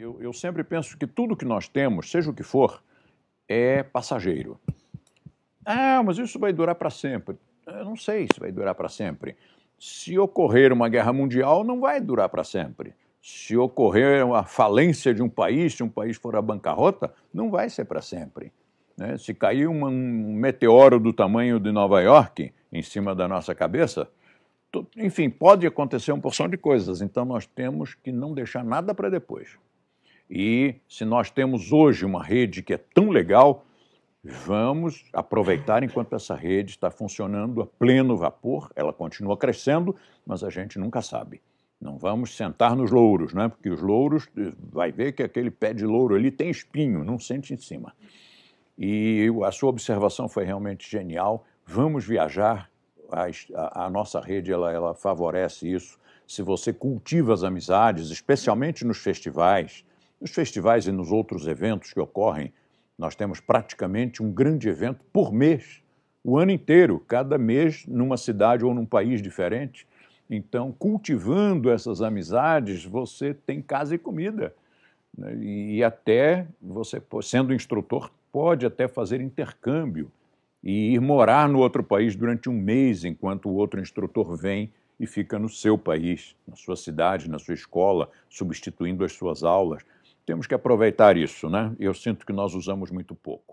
Eu, eu sempre penso que tudo que nós temos, seja o que for, é passageiro. Ah, mas isso vai durar para sempre. Eu não sei se vai durar para sempre. Se ocorrer uma guerra mundial, não vai durar para sempre. Se ocorrer uma falência de um país, se um país for à bancarrota, não vai ser para sempre. Né? Se cair um meteoro do tamanho de Nova York em cima da nossa cabeça, enfim, pode acontecer uma porção de coisas. Então nós temos que não deixar nada para depois. E se nós temos hoje uma rede que é tão legal, vamos aproveitar enquanto essa rede está funcionando a pleno vapor, ela continua crescendo, mas a gente nunca sabe. Não vamos sentar nos louros, né? porque os louros, eh, vai ver que aquele pé de louro ali tem espinho, não sente em cima. E a sua observação foi realmente genial. Vamos viajar, a, a, nossa rede ela, ela favorece isso. Se você cultiva as amizades, especialmente nos festivais, nos festivais e nos outros eventos que ocorrem, nós temos praticamente um grande evento por mês, o ano inteiro, cada mês numa cidade ou num país diferente. Então, cultivando essas amizades, você tem casa e comida. Né? E até você, sendo instrutor, pode até fazer intercâmbio e ir morar no outro país durante um mês, enquanto o outro instrutor vem e fica no seu país, na sua cidade, na sua escola, substituindo as suas aulas temos que aproveitar isso, né? Eu sinto que nós usamos muito pouco.